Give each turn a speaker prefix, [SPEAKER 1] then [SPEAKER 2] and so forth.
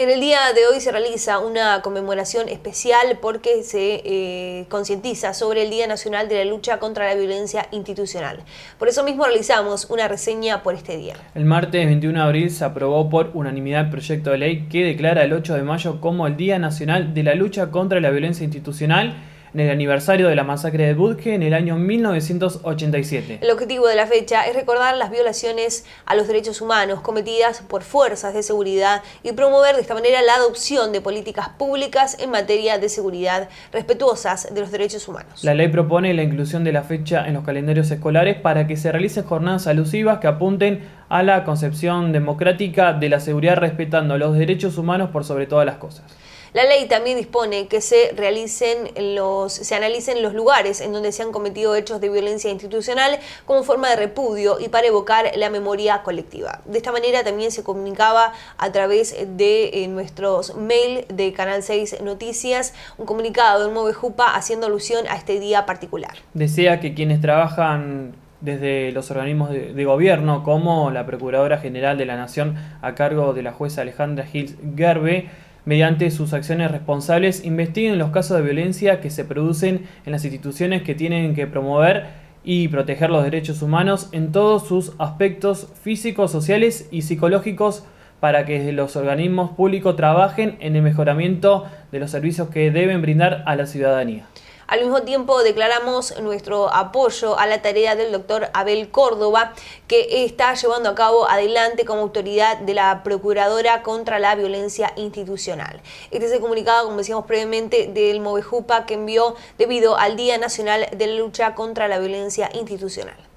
[SPEAKER 1] En el día de hoy se realiza una conmemoración especial porque se eh, concientiza sobre el Día Nacional de la Lucha contra la Violencia Institucional. Por eso mismo realizamos una reseña por este día.
[SPEAKER 2] El martes 21 de abril se aprobó por unanimidad el proyecto de ley que declara el 8 de mayo como el Día Nacional de la Lucha contra la Violencia Institucional en el aniversario de la masacre de Budge en el año 1987.
[SPEAKER 1] El objetivo de la fecha es recordar las violaciones a los derechos humanos cometidas por fuerzas de seguridad y promover de esta manera la adopción de políticas públicas en materia de seguridad respetuosas de los derechos
[SPEAKER 2] humanos. La ley propone la inclusión de la fecha en los calendarios escolares para que se realicen jornadas alusivas que apunten a la concepción democrática de la seguridad respetando los derechos humanos por sobre todas las cosas.
[SPEAKER 1] La ley también dispone que se realicen los, se analicen los lugares en donde se han cometido hechos de violencia institucional como forma de repudio y para evocar la memoria colectiva. De esta manera también se comunicaba a través de eh, nuestros mail de Canal 6 Noticias un comunicado de un Movejupa haciendo alusión a este día particular.
[SPEAKER 2] Desea que quienes trabajan desde los organismos de, gobierno, como la Procuradora General de la Nación a cargo de la jueza Alejandra Gil Gerbe, mediante sus acciones responsables, investiguen los casos de violencia que se producen en las instituciones que tienen que promover y proteger los derechos humanos en todos sus aspectos físicos, sociales y psicológicos para que los organismos públicos trabajen en el mejoramiento de los servicios que deben brindar a la ciudadanía. Al
[SPEAKER 1] mismo tiempo declaramos nuestro apoyo a la tarea del doctor Abel Córdoba, que está llevando a cabo adelante como autoridad de la Procuradora contra la Violencia Institucional. Este es el comunicado, como decíamos previamente, del Movejupa que envió debido al Día Nacional de la Lucha contra la Violencia Institucional.